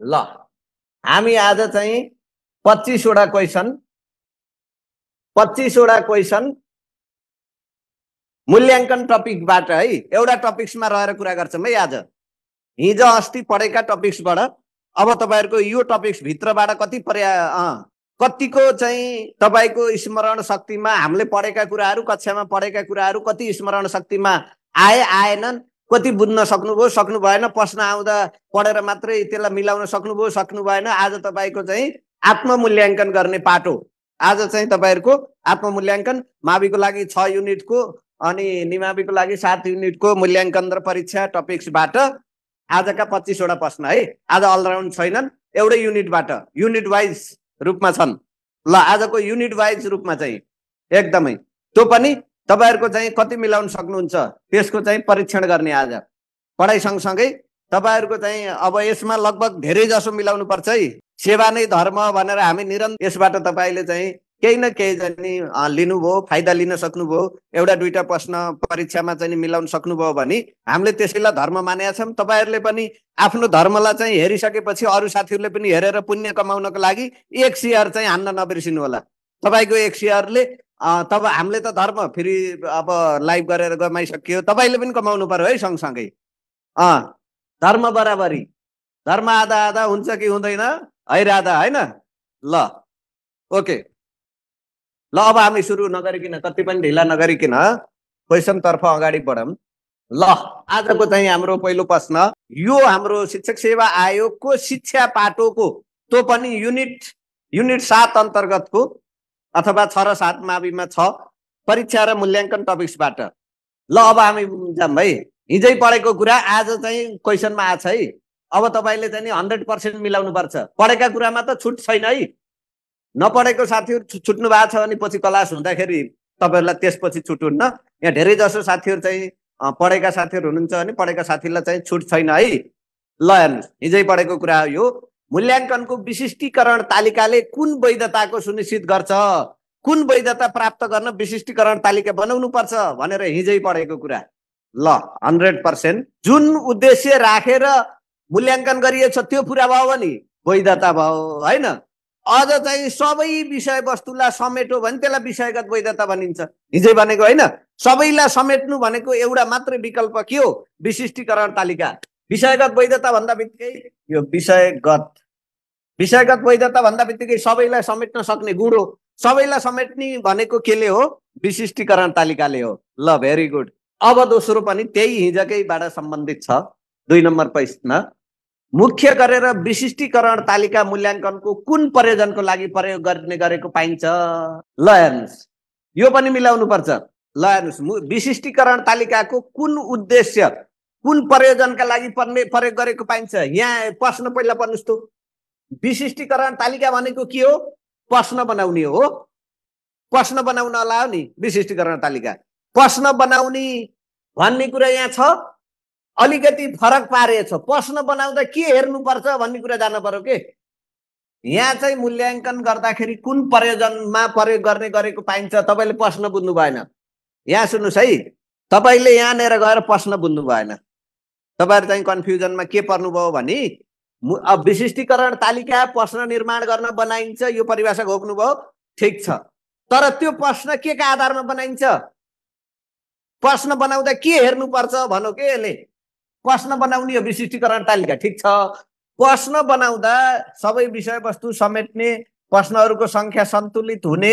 ल हामी आज चाहिँ पच्चिसवटा क्वेसन पच्चिसवटा क्वेसन मूल्याङ्कन टपिकबाट है एउटा टपिक्समा रहेर कुरा गर्छौँ है आज हिजो अस्ति पढेका टपिक्सबाट अब तपाईँहरूको यो टपिक्सभित्रबाट कति पर्या कतिको चाहिँ तपाईँको स्मरण शक्तिमा हामीले पढेका कुराहरू कक्षामा पढेका कुराहरू कति स्मरण शक्तिमा आए आएनन् कति बुझ्न सक्नुभयो सक्नु भएन प्रश्न आउँदा पढेर मात्रै त्यसलाई मिलाउन सक्नुभयो सक्नु भएन आज तपाईँको चाहिँ आत्ममूल्याङ्कन गर्ने पाटो आज चाहिँ तपाईँहरूको आत्ममूल्याङ्कन माविको लागि छ युनिटको अनि निमाविको लागि सात युनिटको मूल्याङ्कन र परीक्षा टपिक्सबाट आजका पच्चिसवटा प्रश्न है आज अलराउन्ड छैनन् एउटै युनिटबाट युनिट वाइज रूपमा छन् ल आजको युनिट वाइज रूपमा चाहिँ एकदमै त्यो पनि तपाईँहरूको चाहिँ कति मिलाउन सक्नुहुन्छ त्यसको चाहिँ परीक्षण गर्ने आज पढाइ सँगसँगै तपाईँहरूको चाहिँ अब यसमा लगभग धेरै जसो मिलाउनु पर्छ है सेवा नै धर्म भनेर हामी निरन्तर यसबाट तपाईँले चाहिँ केही न केही चाहिँ लिनुभयो फाइदा लिन सक्नुभयो एउटा दुईवटा प्रश्न परीक्षामा चाहिँ मिलाउन सक्नुभयो भने हामीले त्यसैलाई धर्म मानेका छौँ तपाईँहरूले पनि आफ्नो धर्मलाई चाहिँ हेरिसकेपछि अरू साथीहरूले पनि हेरेर पुण्य कमाउनको लागि एक सियर चाहिँ हान्न नबिर्सिनु होला तपाईँको एक सेयरले तब हामीले त धर्म फेरि अब लाइभ गरेर गमाइसकियो तपाईँले पनि कमाउनु पर्यो है सँगसँगै अँ धर्म बराबरी धर्म आधा आधा हुन्छ कि हुँदैन है राधा होइन ल ओके ल अब हामी सुरु नगरिकन कति पनि ढिला नगरिकन क्वेसनतर्फ अगाडि बढौँ ल आजको चाहिँ हाम्रो पहिलो प्रश्न यो हाम्रो शिक्षक सेवा आयोगको शिक्षा पाटोको त्यो पनि युनिट युनिट सात अन्तर्गतको अथवा छ र सात माविमा छ परीक्षा र मूल्याङ्कन टपिक्सबाट ल अब हामी जाऊँ है हिजै पढेको कुरा आज चाहिँ क्वेसनमा छ है अब तपाईँले चाहिँ नि हन्ड्रेड पर्सेन्ट मिलाउनुपर्छ पढेका कुरामा त छुट छैन है नपढेको साथीहरू छुट्नु भएको छ भने पछि क्लास हुँदाखेरि तपाईँहरूलाई त्यसपछि छुट हुन्न यहाँ धेरै जसो साथीहरू चाहिँ पढेका साथीहरू हुनुहुन्छ भने पढेका साथीलाई चाहिँ छुट छैन है ल हेर्नुहोस् हिजै पढेको कुरा यो मूल्याङ्कनको विशिष्टीकरण तालिकाले कुन वैधताको सुनिश्चित गर्छ कुन वैधता प्राप्त गर्न विशिष्टीकरण तालिका बनाउनु पर्छ भनेर हिजै पढेको कुरा ल हन्ड्रेड पर्सेन्ट जुन उद्देश्य राखेर रा मूल्याङ्कन छ त्यो पुरा भयो भने वैधता भयो होइन अझ चाहिँ सबै विषयवस्तुलाई समेट्यो भने त्यसलाई विषयगत वैधता भनिन्छ हिजै भनेको होइन सबैलाई समेट्नु भनेको एउटा मात्रै विकल्प के हो विशिष्टीकरण तालिका विषयगत वैधता भन्दा बित्तिकै यो विषयगत विषयगत वैधता भन्दा बित्तिकै सबैलाई समेट्न सक्ने गुण हो सबैलाई समेट्ने भनेको केले हो विशिष्टीकरण तालिकाले हो ल भेरी गुड अब दोस्रो पनि त्यही हिजकैबाट सम्बन्धित छ दुई नम्बर प्रश्न मुख्य गरेर विशिष्टीकरण तालिका मूल्याङ्कनको कुन प्रयोजनको लागि प्रयोग गर्ने गरेको पाइन्छ ल हेर्नुहोस् यो पनि मिलाउनु पर्छ ल हेर्नुहोस् विशिष्टीकरण तालिकाको कुन उद्देश्य कुन प्रयोजनका लागि पर्ने प्रयोग गरेको पाइन्छ यहाँ प्रश्न पहिला पर्नुहोस् त विशिष्टीकरण तालिका भनेको के हो प्रश्न बनाउने हो प्रश्न बनाउनलाई हो नि विशिष्टीकरण तालिका प्रश्न बनाउने भन्ने कुरा यहाँ छ अलिकति फरक पारेछ प्रश्न बनाउँदा के हेर्नुपर्छ भन्ने कुरा जान्नु पर्यो के यहाँ चाहिँ मूल्याङ्कन गर्दाखेरि कुन प्रयोजनमा प्रयोग गर्ने गरेको पाइन्छ तपाईँले प्रश्न बुझ्नु भएन यहाँ सुन्नुहोस् है तपाईँले यहाँनिर गएर प्रश्न बुझ्नु भएन तपाईँहरू चाहिँ कन्फ्युजनमा के पर्नुभयो भने अब विशिष्टीकरण तालिका प्रश्न निर्माण गर्न बनाइन्छ यो परिभाषा भयो ठिक छ तर त्यो प्रश्न के का आधारमा बनाइन्छ प्रश्न बनाउँदा के हेर्नुपर्छ भनौँ के यसले प्रश्न बनाउने यो विशिष्टीकरण तालिका ठिक छ प्रश्न बनाउँदा सबै विषयवस्तु समेट्ने प्रश्नहरूको सङ्ख्या सन्तुलित हुने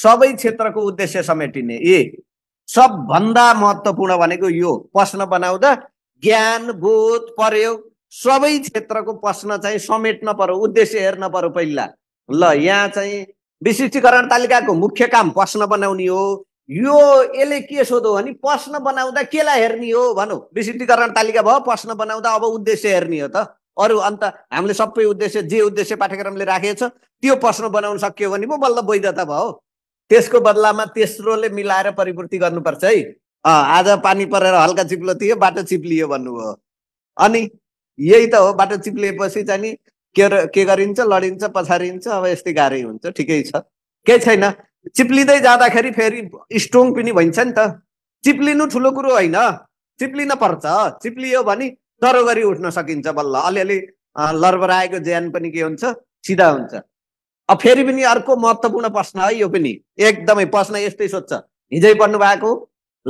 सबै क्षेत्रको उद्देश्य समेटिने ए सबभन्दा महत्त्वपूर्ण भनेको यो प्रश्न बनाउँदा ज्ञान बोध प्रयोग सबै क्षेत्रको प्रश्न चाहिँ समेट्न पर्यो उद्देश्य हेर्न पर्यो पहिला ल यहाँ चाहिँ विशिष्टीकरण तालिकाको मुख्य काम प्रश्न बनाउने हो यो यसले के सोधो भने प्रश्न बनाउँदा केलाई हेर्ने हो भनौँ विशिष्टीकरण तालिका भयो प्रश्न बनाउँदा अब उद्देश्य हेर्ने हो त अरू अन्त हामीले सबै उद्देश्य जे उद्देश्य पाठ्यक्रमले राखेको छ त्यो प्रश्न बनाउन सकियो भने पो बल्ल वैधता भयो त्यसको बदलामा तेस्रोले मिलाएर परिपूर्ति गर्नुपर्छ है आज पानी परेर हल्का चिप्लो थियो बाटो चिप्लियो भन्नुभयो अनि यही त हो बाटो चिप्लिएपछि चाहिँ नि के के गरिन्छ लडिन्छ पछारिन्छ अब यस्तै गाह्रै हुन्छ ठिकै छ केही छैन चिप्लिँदै जाँदाखेरि फेरि स्ट्रोङ पनि भइन्छ नि त चिप्लिनु ठुलो कुरो होइन चिप्लिन पर्छ चिप्लियो भने तरो गरी उठ्न सकिन्छ बल्ल अलिअलि लरबराएको ज्यान पनि के हुन्छ सिधा हुन्छ अब फेरि पनि अर्को महत्त्वपूर्ण प्रश्न है यो पनि एकदमै प्रश्न यस्तै सोध्छ हिजै पढ्नु भएको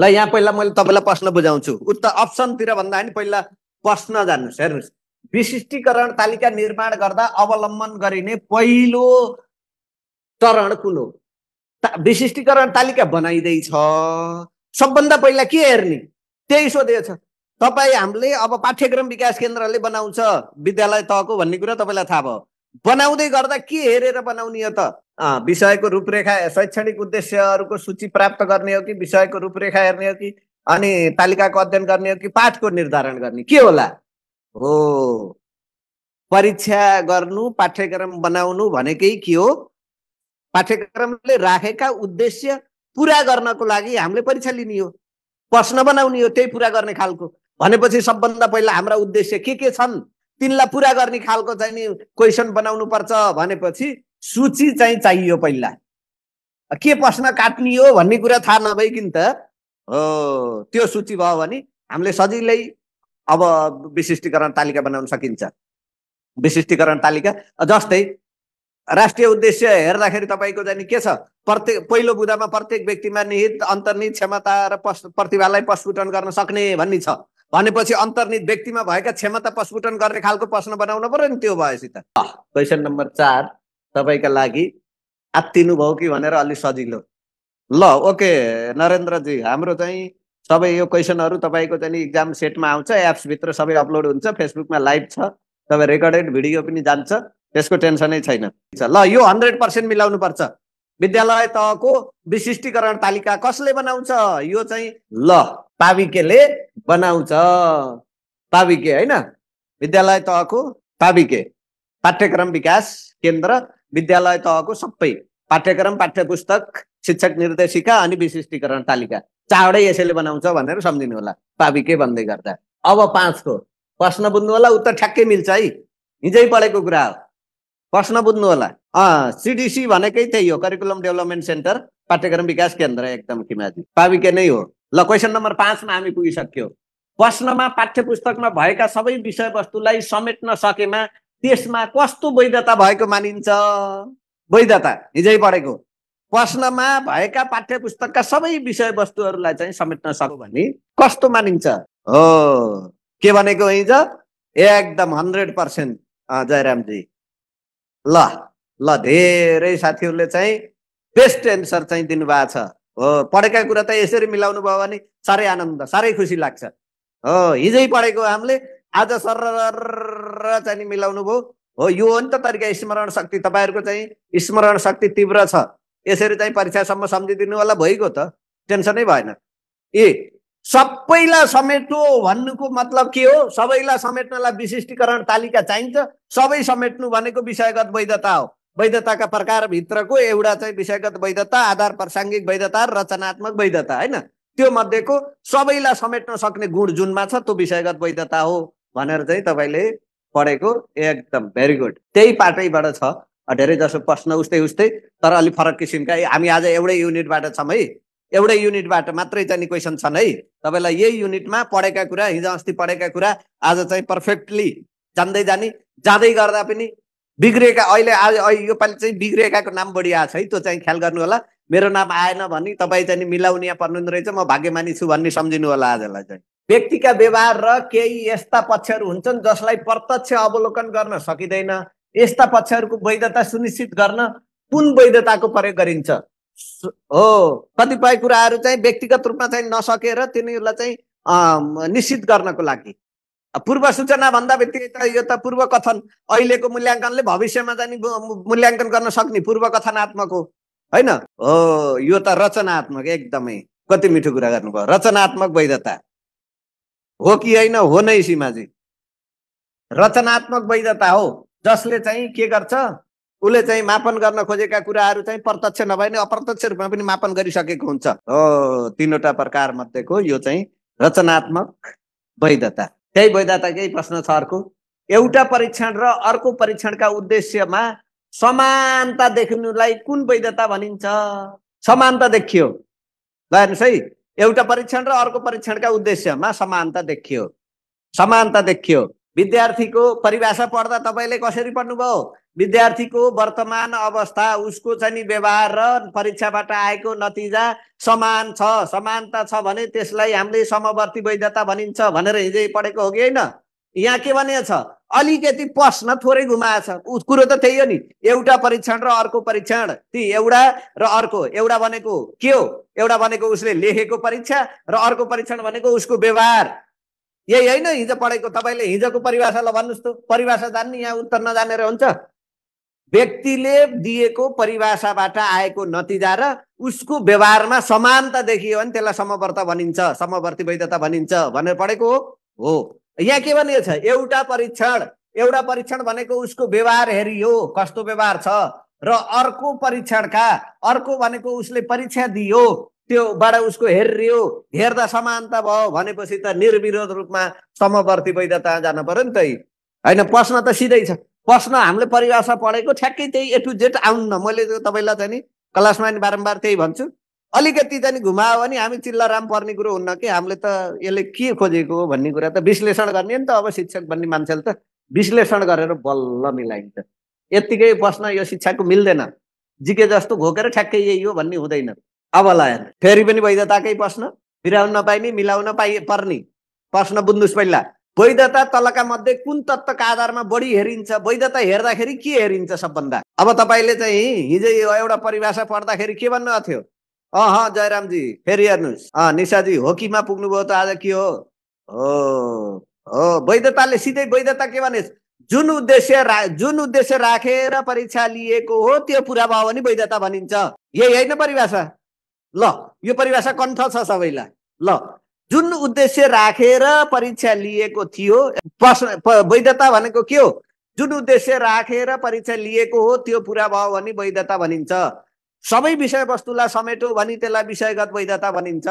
ल यहाँ पहिला मैले तपाईँलाई प्रश्न बुझाउँछु उता अप्सनतिर भन्दा पनि पहिला प्रश्न जान्नुहोस् हेर्नुहोस् विशिष्टीकरण तालिका निर्माण गर्दा अवलम्बन गरिने पहिलो चरण कुन हो ता, विशिष्टीकरण तालिका बनाइँदैछ सबभन्दा पहिला के हेर्ने त्यही सोधेछ तपाईँ हामीले अब पाठ्यक्रम विकास केन्द्रले बनाउँछ विद्यालय तहको भन्ने कुरा तपाईँलाई थाहा भयो बनाउँदै गर्दा के हेरेर बनाउने हो त विषयको रूपरेखा शैक्षणिक उद्देश्यहरूको सूची प्राप्त गर्ने हो कि विषयको रूपरेखा हेर्ने हो कि अनि तालिकाको अध्ययन गर्ने हो कि पाठको निर्धारण गर्ने के होला हो परीक्षा गर्नु पाठ्यक्रम बनाउनु भनेकै के हो पाठ्यक्रमले राखेका उद्देश्य पुरा गर्नको लागि हामीले परीक्षा लिने हो प्रश्न बनाउने हो त्यही पुरा गर्ने खालको भनेपछि सबभन्दा पहिला हाम्रा उद्देश्य के के छन् तिनलाई पुरा गर्ने खालको चाहिँ नि क्वेसन बनाउनु पर्छ भनेपछि सूची चाहिँ चाहियो पहिला के प्रश्न काट्ने हो भन्ने कुरा थाहा नभइकन त त्यो सूची भयो भने हामीले सजिलै अब विशिष्टीकरण तालिका बनाउन सकिन्छ विशिष्टीकरण तालिका जस्तै राष्ट्रिय उद्देश्य हेर्दाखेरि तपाईँको जाने के छ प्रत्येक पहिलो बुदामा प्रत्येक व्यक्तिमा निहित अन्तर्निहित क्षमता र प्रतिभालाई प्रस्फुटन गर्न सक्ने भन्ने छ भनेपछि अन्तर्निहित व्यक्तिमा भएका क्षमता प्रस्फुटन गर्ने खालको प्रश्न बनाउनु पऱ्यो नि त्यो भएपछि त क्वेसन नम्बर चार तपाईँका लागि आत्तिनु भयो कि भनेर अलिक सजिलो ल ओके नरेन्द्रजी हाम्रो चाहिँ सबै यो क्वेसनहरू तपाईँको चाहिँ नि इक्जाम सेटमा आउँछ एप्सभित्र सबै अपलोड हुन्छ फेसबुकमा लाइभ छ तपाईँ रेकर्डेड भिडियो पनि जान्छ त्यसको टेन्सनै छैन ल यो हन्ड्रेड पर्सेन्ट पर्छ विद्यालय तहको विशिष्टीकरण तालिका कसले बनाउँछ यो चाहिँ ल पाविकेले बनाउँछ पाविके होइन विद्यालय तहको पाविके पाठ्यक्रम विकास केन्द्र विद्यालय तहको सबै पाठ्यक्रम पाठ्यपुस्तक शिक्षक निर्देशिका अनि विशिष्टीकरण तालिका चाँडै यसैले बनाउँछ भनेर सम्झिनु होला पापी के भन्दै गर्दा अब पाँचको प्रश्न बुझ्नु होला उत्तर ठ्याक्कै मिल्छ है हिजै पढेको कुरा हो प्रश्न बुझ्नु होला अँ सिडिसी भनेकै त्यही हो करिकुलम डेभलपमेन्ट सेन्टर पाठ्यक्रम विकास केन्द्र एकदम खिमाजी पाविके नै हो ल क्वेसन नम्बर पाँचमा हामी पुगिसक्यो प्रश्नमा पाठ्य पुस्तकमा भएका सबै विषयवस्तुलाई समेट्न सकेमा त्यसमा कस्तो वैधता भएको मानिन्छ वैधता हिजै पढेको प्रश्नमा भएका पाठ्य पुस्तकका सबै विषयवस्तुहरूलाई चाहिँ समेट्न सक्यो भने कस्तो मानिन्छ हो के भनेको हिजो एकदम हन्ड्रेड पर्सेन्ट जयरामजी ल ल धेरै साथीहरूले चाहिँ बेस्ट एन्सर चाहिँ दिनुभएको छ हो पढेका कुरा त यसरी मिलाउनु भयो भने साह्रै आनन्द साह्रै खुसी लाग्छ हो हिजै पढेको हामीले आज सर चाहिँ मिलाउनु भयो हो यो हो नि त तरिका स्मरण शक्ति तपाईँहरूको चाहिँ स्मरण शक्ति तीव्र छ यसरी चाहिँ परीक्षासम्म सम्झिदिनु होला भइगयो त टेन्सनै भएन ए सबैलाई समेट्नु भन्नुको मतलब के हो सबैलाई समेट्नलाई विशिष्टीकरण तालिका चाहिन्छ सबै समेट्नु भनेको विषयगत वैधता हो वैधताका प्रकारभित्रको एउटा चाहिँ विषयगत वैधता आधार प्रासङ्गिक वैधता र रचनात्मक वैधता होइन त्यो मध्येको सबैलाई समेट्न सक्ने गुण जुनमा छ त्यो विषयगत वैधता हो भनेर चाहिँ तपाईँले पढेको एकदम भेरी गुड त्यही पाटैबाट छ धेरै जसो प्रश्न उस्तै उस्तै तर अलिक फरक किसिमका हामी आज एउटै युनिटबाट छौँ है एउटै युनिटबाट मात्रै चाहिँ नि क्वेसन छन् है तपाईँलाई यही युनिटमा पढेका कुरा हिजो अस्ति पढेका कुरा आज चाहिँ पर्फेक्टली जान्दै जाने जाँदै गर्दा पनि बिग्रिएका अहिले आज योपालि चाहिँ बिग्रिएकाको नाम बढी आएको छ है त्यो चाहिँ ख्याल गर्नु होला मेरो नाम आएन भने तपाईँ चाहिँ मिलाउने यहाँ पर्नु रहेछ म भाग्यमानी छु भन्ने सम्झिनु होला आजलाई चाहिँ व्यक्तिका व्यवहार र केही यस्ता पक्षहरू हुन्छन् जसलाई प्रत्यक्ष अवलोकन गर्न सकिँदैन यस्ता पक्षहरूको वैधता सुनिश्चित गर्न कुन वैधताको प्रयोग गरिन्छ हो कतिपय कुराहरू चाहिँ व्यक्तिगत रूपमा चाहिँ नसकेर तिनीहरूलाई चाहिँ निश्चित गर्नको लागि पूर्व सूचना भन्दा बित्तिकै त यो त पूर्व कथन अहिलेको मूल्याङ्कनले भविष्यमा जाने मूल्याङ्कन गर्न सक्ने पूर्व कथनात्मक हो होइन हो यो त रचनात्मक एकदमै कति मिठो कुरा गर्नुभयो रचनात्मक वैधता हो कि होइन हो नै सीमाजी रचनात्मक वैधता हो जसले चाहिँ के गर्छ उसले चाहिँ मापन गर्न खोजेका कुराहरू चाहिँ प्रत्यक्ष नभए नै अप्रत्यक्ष रूपमा पनि मापन गरिसकेको हुन्छ हो तिनवटा प्रकार मध्येको यो चाहिँ रचनात्मक वैधता त्यही वैधता केही प्रश्न छ अर्को एउटा परीक्षण र अर्को परीक्षणका उद्देश्यमा समानता देख्नुलाई कुन वैधता भनिन्छ समानता देखियो ल हेर्नुहोस् है एउटा परीक्षण र अर्को परीक्षणका उद्देश्यमा समानता देखियो समानता देखियो विद्यार्थीको परिभाषा पढ्दा तपाईँले कसरी पढ्नुभयो विद्यार्थीको वर्तमान अवस्था उसको चाहिँ नि व्यवहार र परीक्षाबाट आएको नतिजा समान छ समानता छ भने त्यसलाई हामीले समवर्ती वैधता भनिन्छ भनेर हिजै पढेको हो कि होइन यहाँ के छ अलिकति प्रश्न थोरै गुमाएछ कुरो त त्यही हो नि एउटा परीक्षण र अर्को परीक्षण ती एउटा र अर्को एउटा भनेको के हो एउटा भनेको उसले लेखेको परीक्षा र अर्को परीक्षण भनेको उसको व्यवहार यही होइन हिजो पढेको तपाईँले हिजोको परिभाषालाई भन्नुहोस् त परिभाषा जान्ने यहाँ उत्तर नजानेर हुन्छ व्यक्तिले दिएको परिभाषाबाट आएको नतिजा र उसको व्यवहारमा समानता देखियो भने त्यसलाई समवर्त भनिन्छ समवर्ती वैधता भनिन्छ भनेर पढेको हो हो यहाँ के भनिएको छ एउटा परीक्षण एउटा परीक्षण भनेको उसको व्यवहार हेरियो कस्तो व्यवहार छ र अर्को परीक्षणका अर्को भनेको उसले परीक्षा दियो त्योबाट उसको हेरियो हेर्दा समानता भयो भनेपछि त निर्विरोध रूपमा समवर्ती वैधता जानु पऱ्यो नि त होइन प्रश्न त सिधै छ प्रश्न हामीले परिभाषा पढेको ठ्याक्कै त्यही ए टु जेड आउन्न मैले त तपाईँलाई चाहिँ नि क्लासमा नि बारम्बार त्यही भन्छु अलिकति चाहिँ घुमायो भने हामी चिल्ला राम पर्ने कुरो हुन्न कि हामीले त यसले के खोजेको हो भन्ने कुरा त विश्लेषण गर्ने नि त अब शिक्षक भन्ने मान्छेले त विश्लेषण गरेर बल्ल मिलाइन्छ यत्तिकै बस्न यो शिक्षाको मिल्दैन जिके जस्तो घोकेर ठ्याक्कै यही हो भन्ने हुँदैन अब लाएन फेरि पनि वैधताकै बस्न बिराउन नपाइने मिलाउन पाइ पर्ने प्रश्न बुझ्नुहोस् पहिला वैधता तलका मध्ये कुन तत्त्वका आधारमा बढी हेरिन्छ वैधता हेर्दाखेरि के हेरिन्छ सबभन्दा अब तपाईँले चाहिँ हिजो यो एउटा परिभाषा पढ्दाखेरि के भन्नुभएको थियो अँ जयरामजी फेरि हेर्नुहोस् अँ निशाजी होकीमा पुग्नुभयो त आज के हो हो हो वैधताले सिधै वैधता के भने जुन उद्देश्य रा जुन उद्देश्य राखेर रा परीक्षा लिएको हो त्यो पुरा भयो भने वैधता भनिन्छ यही होइन परिभाषा ल यो परिभाषा कन्ठ छ सबैलाई ल जुन उद्देश्य राखेर रा परीक्षा लिएको थियो प्रश्न वैधता भनेको के हो जुन उद्देश्य राखेर परीक्षा लिएको हो त्यो पुरा भयो भने वैधता भनिन्छ सबै विषयवस्तुलाई समेट्यो भने त्यसलाई विषयगत वैधता भनिन्छ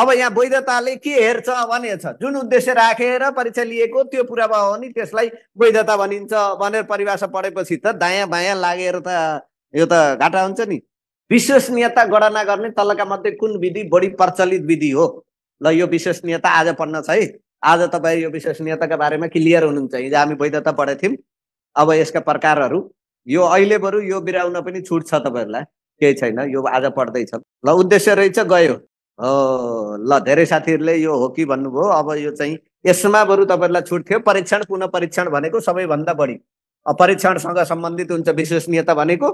अब यहाँ वैधताले के हेर्छ भनेछ जुन उद्देश्य राखेर परीक्षा लिएको त्यो पुरा भयो भने त्यसलाई वैधता भनिन्छ भनेर परिभाषा पढेपछि त दायाँ बायाँ लागेर त यो त घाटा हुन्छ नि विश्वसनीयता गणना गर्ने तलका मध्ये कुन विधि बढी प्रचलित विधि हो ल यो विश्वसनीयता आज पढ्न छ है आज तपाईँ यो विश्वसनीयताका बारेमा क्लियर हुनुहुन्छ हिजो हामी वैधता पढेको थियौँ अब यसका प्रकारहरू यो अहिले बरु यो बिराउन पनि छुट छ तपाईँहरूलाई केही छैन यो आज पढ्दैछ ल उद्देश्य रहेछ गयो हो ल धेरै साथीहरूले यो हो कि भन्नुभयो अब यो चाहिँ यसमा बरु तपाईँहरूलाई छुट थियो परीक्षण पुनः परीक्षण भनेको सबैभन्दा बढी परीक्षणसँग सम्बन्धित हुन्छ विश्वसनीयता भनेको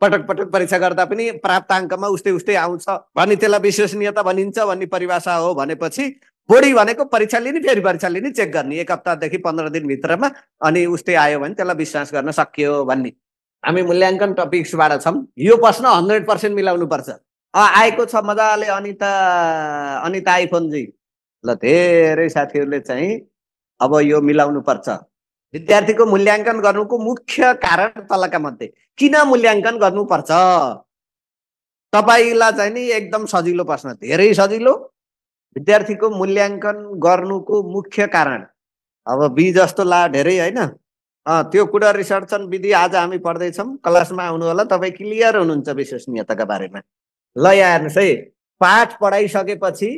पटक पटक परीक्षा गर्दा पनि प्राप्त अङ्कमा उस्तै उस्तै आउँछ भने त्यसलाई विश्वसनीयता भनिन्छ भन्ने परिभाषा हो भनेपछि बोडी भनेको परीक्षा लिने फेरि परीक्षा लिने चेक गर्ने एक हप्तादेखि पन्ध्र दिनभित्रमा अनि उस्तै आयो भने त्यसलाई विश्वास गर्न सकियो भन्ने हामी मूल्याङ्कन टपिक्सबाट छौँ यो प्रश्न हन्ड्रेड पर्सेन्ट मिलाउनु पर्छ आएको छ मजाले अनिता अनिता आइफोनजी ल धेरै साथीहरूले चाहिँ अब यो मिलाउनु पर्छ विद्यार्थीको मूल्याङ्कन गर्नुको मुख्य कारण तलका मध्ये किन मूल्याङ्कन गर्नुपर्छ तपाईँलाई चाहिँ नि एकदम सजिलो प्रश्न धेरै सजिलो विद्यार्थीको मूल्याङ्कन गर्नुको मुख्य कारण अब बी जस्तो ला धेरै होइन त्यो कुरा रिसर्चन विधि आज हामी पढ्दैछौँ क्लासमा आउनु होला तपाईँ क्लियर हुनुहुन्छ विश्वसनीयताका बारेमा ल यहाँ हेर्नुहोस् है पाठ पढाइसकेपछि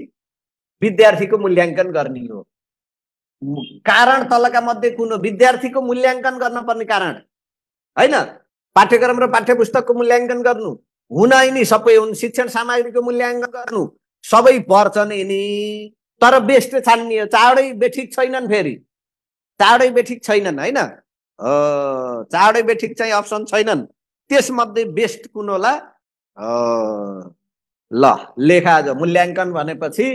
विद्यार्थीको मूल्याङ्कन गर्ने हो कारण तलका मध्ये कुन हो विद्यार्थीको मूल्याङ्कन गर्नुपर्ने कारण होइन पाठ्यक्रम र पाठ्य पुस्तकको मूल्याङ्कन गर्नु हुन नि सबै हुन् शिक्षण सामग्रीको मूल्याङ्कन गर्नु सबै पर्छन् नि तर बेस्ट छान्ने चाँडै बेठिक छैनन् फेरि चाँडै बेठिक छैनन् होइन चाँडै बेठिक चाहिँ अप्सन छैनन् त्यसमध्ये बेस्ट कुन होला ल लेखा जो मूल्याङ्कन भनेपछि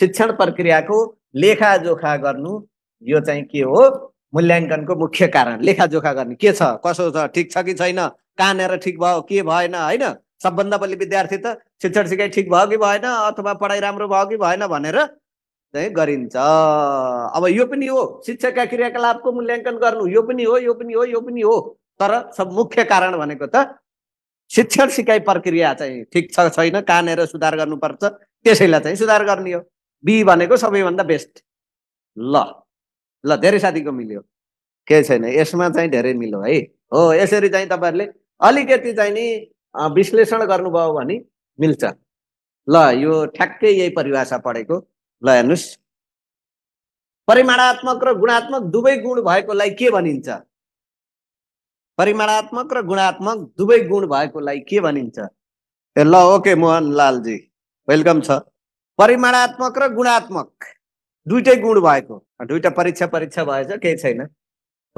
शिक्षण प्रक्रियाको लेखाजोखा गर्नु यो चाहिँ के हो मूल्याङ्कनको मुख्य कारण लेखाजोखा गर्ने के छ कसो छ ठिक छ कि छैन कहाँनिर ठिक भयो के भएन होइन सबभन्दा पहिले विद्यार्थी त शिक्षण सिकाइ ठिक भयो कि भएन अथवा पढाइ राम्रो भयो कि भएन भनेर चाहिँ गरिन्छ अब यो पनि हो शिक्षाका क्रियाकलापको मूल्याङ्कन गर्नु यो पनि हो यो पनि हो यो पनि हो तर सब मुख्य कारण भनेको त शिक्षण सिकाइ प्रक्रिया चाहिँ ठिक छ छैन कहाँनिर सुधार गर्नुपर्छ त्यसैलाई चाहिँ सुधार गर्ने हो बी भनेको सबैभन्दा बेस्ट ल ल धेरै साथीको मिल्यो केही छैन यसमा चाहिँ धेरै मिल्यो है हो यसरी चाहिँ तपाईँहरूले अलिकति चाहिँ नि विश्लेषण गर्नुभयो भने मिल्छ ल यो ठ्याक्कै यही परिभाषा पढेको ल हेर्नुहोस् परिमाणात्मक र गुणात्मक दुवै गुण भएकोलाई के भनिन्छ परिमाणात्मक र गुणात्मक दुवै गुण भएकोलाई के भनिन्छ ए ल ओके मोहन लालजी वेलकम छ परिमाणात्मक र गुणात्मक दुइटै गुण भएको दुइटा परीक्षा परीक्षा भएछ केही छैन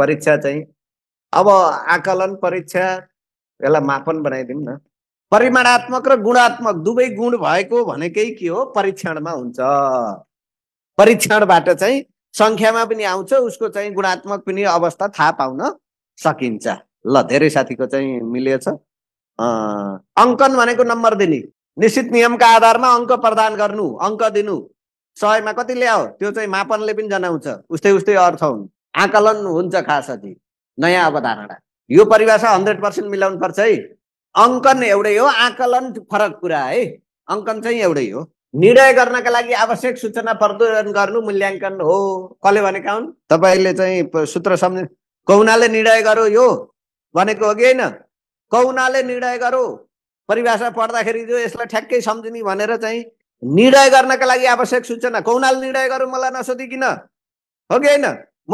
परीक्षा चाहिँ अब आकलन परीक्षा यसलाई मापन बनाइदिउँ न परिमाणात्मक र गुणात्मक दुवै गुण भएको भनेकै के हो परीक्षणमा हुन्छ परीक्षणबाट चाहिँ सङ्ख्यामा पनि आउँछ उसको चाहिँ गुणात्मक पनि अवस्था थाहा पाउन सकिन्छ ल धेरै साथीको चाहिँ मिलेछ अङ्कन भनेको नम्बर दिने निश्चित नियमका आधारमा अङ्क प्रदान गर्नु अङ्क दिनु सयमा कति ल्याओ त्यो चाहिँ मापनले पनि जनाउँछ उस्तै उस्तै अर्थ हुन् आकलन हुन्छ खास अझै नयाँ अवधारणा यो परिभाषा हन्ड्रेड पर्सेन्ट मिलाउनु पर्छ है अङ्कन एउटै हो आकलन फरक कुरा है अङ्कन चाहिँ एउटै हो निर्णय गर्नका लागि आवश्यक सूचना प्रदर्शन गर्नु मूल्याङ्कन हो कसले भनेका हुन् तपाईँले चाहिँ सूत्र सम्झ कहुनाले निर्णय गरो यो भनेको हो कि होइन कहुनाले निर्णय गरो परिभाषा पढ्दाखेरि जो यसलाई ठ्याक्कै सम्झिने भनेर चाहिँ निर्णय गर्नका लागि आवश्यक सूचना कौनाले निर्णय गरौँ मलाई नसोधिकन हो कि होइन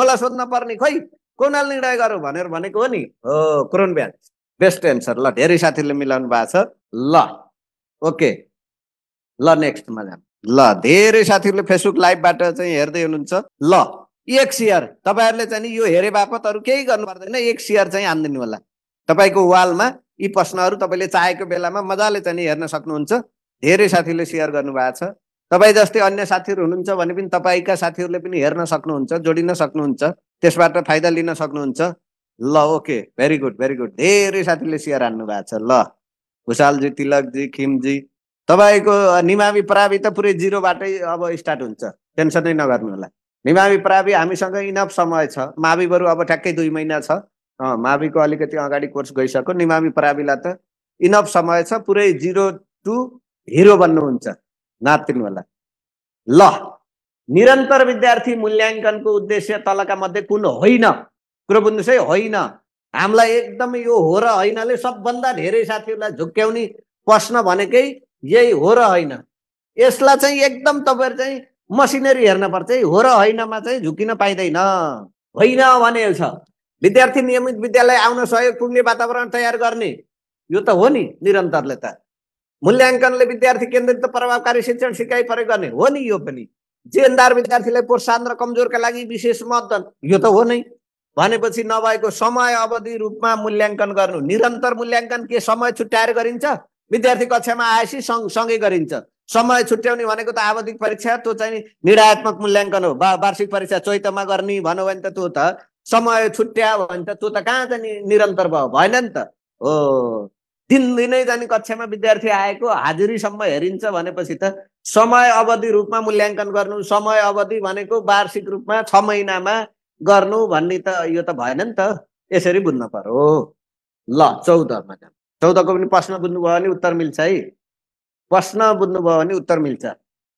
मलाई सोध्न पर्ने खोइ कौनाले निर्णय गरौँ भनेर भनेको हो नि हो क्रोन ब्याज बेस्ट एन्सर ल धेरै साथीले मिलाउनु भएको छ ल ओके ल नेक्स्टमा जानु ल धेरै साथीहरूले फेसबुक लाइभबाट चाहिँ हेर्दै हुनुहुन्छ ल एक सेयर तपाईँहरूले चाहिँ यो हेरे बापत अरू केही गर्नु पर्दैन एक सेयर चाहिँ हानिदिनु होला तपाईँको वालमा यी प्रश्नहरू तपाईँले चाहेको बेलामा मजाले चाहिँ हेर्न सक्नुहुन्छ धेरै साथीहरूले सेयर गर्नुभएको छ तपाईँ जस्तै अन्य साथीहरू हुनुहुन्छ भने पनि तपाईँका साथीहरूले पनि हेर्न सक्नुहुन्छ जोडिन सक्नुहुन्छ त्यसबाट फाइदा लिन सक्नुहुन्छ ल okay very good very good धेरै साथीले सेयर हान्नु भएको छ ल भुषालजी तिलकजी खिमजी तपाईँको निमामी प्रावि त पुरै जिरोबाटै अब स्टार्ट हुन्छ टेन्सनै नगर्नु होला निमामी प्रावि हामीसँग इनफ समय छ मावि बरु अब ठ्याक्कै दुई महिना छ माविको अलिकति अगाडि कोर्स गइसक्यो निमामी प्राविलाई त इनफ समय छ पुरै जिरो टु हिरो बन्नुहुन्छ नातिनु होला ल निरन्तर विद्यार्थी मूल्याङ्कनको उद्देश्य तलका मध्ये कुन होइन कुरो बुझ्नुहोस् है होइन हामीलाई एकदमै यो हो र होइनले सबभन्दा धेरै साथीहरूलाई झुक्क्याउने प्रश्न भनेकै यही हो र होइन यसलाई चाहिँ एकदम तपाईँहरू चाहिँ मसिनेरी हेर्न है हो र होइनमा चाहिँ झुकिन पाइँदैन होइन भनेको छ विद्यार्थी नियमित विद्यालय आउन सहयोग पुग्ने वातावरण तयार गर्ने यो त हो नि निरन्तरले त मूल्याङ्कनले विद्यार्थी केन्द्रित प्रभावकारी शिक्षण सिकाइ प्रयोग गर्ने हो नि यो पनि जेन्दार विद्यार्थीलाई प्रोत्साहन र कमजोरका लागि विशेष महत्त्व यो त हो नै भनेपछि नभएको समय अवधि रूपमा मूल्याङ्कन गर्नु निरन्तर मूल्याङ्कन के समय छुट्याएर गरिन्छ विद्यार्थी कक्षामा आएपछि सँग सँगै गरिन्छ समय छुट्याउने भनेको त आवधिक परीक्षा त्यो चाहिँ निर्णयात्मक मूल्याङ्कन हो वा वार्षिक परीक्षा चैतमा गर्ने भन्यो भने त त्यो त समय छुट्या भने त त्यो त कहाँ चाहिँ निरन्तर भयो भएन नि त हो दिनदिनै जाने कक्षामा विद्यार्थी आएको हाजिरीसम्म हेरिन्छ भनेपछि त समय अवधि रूपमा मूल्याङ्कन गर्नु समय अवधि भनेको वार्षिक रूपमा छ महिनामा गर्नु भन्ने त यो त भएन नि त यसरी बुझ्नु पर्यो ल चौधमा जाउँ चौधको पनि प्रश्न बुझ्नुभयो भने उत्तर मिल्छ है प्रश्न बुझ्नुभयो भने उत्तर मिल्छ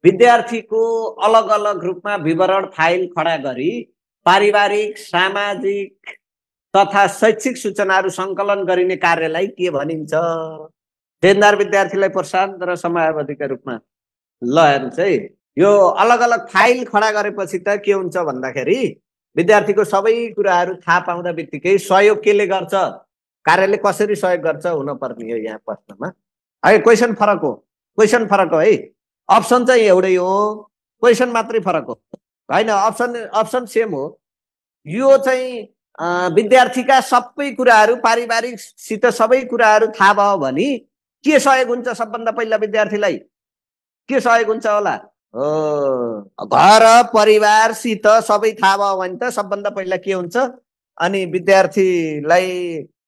विद्यार्थीको अलग अलग रूपमा विवरण फाइल खडा गरी पारिवारिक सामाजिक तथा शैक्षिक सूचनाहरू सङ्कलन गरिने कार्यलाई के भनिन्छ देनदार विद्यार्थीलाई प्रोत्साहन र समयावधिका रूपमा ल हेर्नुहोस् है यो अलग अलग फाइल खडा गरेपछि त के हुन्छ भन्दाखेरि विद्यार्थीको सबै कुराहरू थाहा पाउँदा बित्तिकै सहयोग केले गर्छ कार्यले कसरी सहयोग गर्छ हुनपर्ने हो यहाँ प्रश्नमा है क्वेसन फरक हो क्वेसन फरक हो है अप्सन चाहिँ एउटै हो क्वेसन मात्रै फरक हो होइन अप्सन अप्सन सेम हो यो चाहिँ विद्यार्थीका सबै कुराहरू पारिवारिकसित सबै कुराहरू थाहा भयो भने के सहयोग हुन्छ सबभन्दा पहिला विद्यार्थीलाई के सहयोग हुन्छ होला घर परिवारसित सबै थाहा भयो भने त सबभन्दा पहिला के हुन्छ अनि विद्यार्थीलाई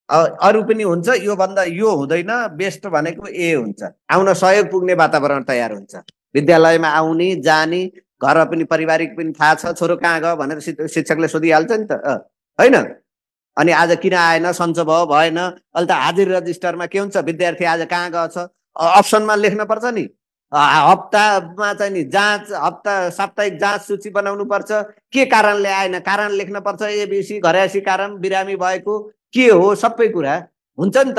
अरू पनि हुन्छ योभन्दा यो हुँदैन बेस्ट भनेको ए हुन्छ आउन सहयोग पुग्ने वातावरण तयार हुन्छ विद्यालयमा आउने जाने घर पनि पारिवारिक पनि थाहा छ छोरो कहाँ गयो भनेर शिक्षकले सोधिहाल्छ नि त होइन अनि आज किन आएन सन्चो भयो भएन अहिले त हाजिर रजिस्टरमा के हुन्छ विद्यार्थी आज कहाँ गएछ अप्सनमा लेख्न पर्छ नि हप्तामा चाहिँ नि जाँच हप्ता साप्ताहिक जाँच सूची बनाउनु पर्छ के कारणले आएन कारण लेख्न पर्छ एबिसी घरयासी कारण बिरामी भएको के हो सबै कुरा हुन्छ नि त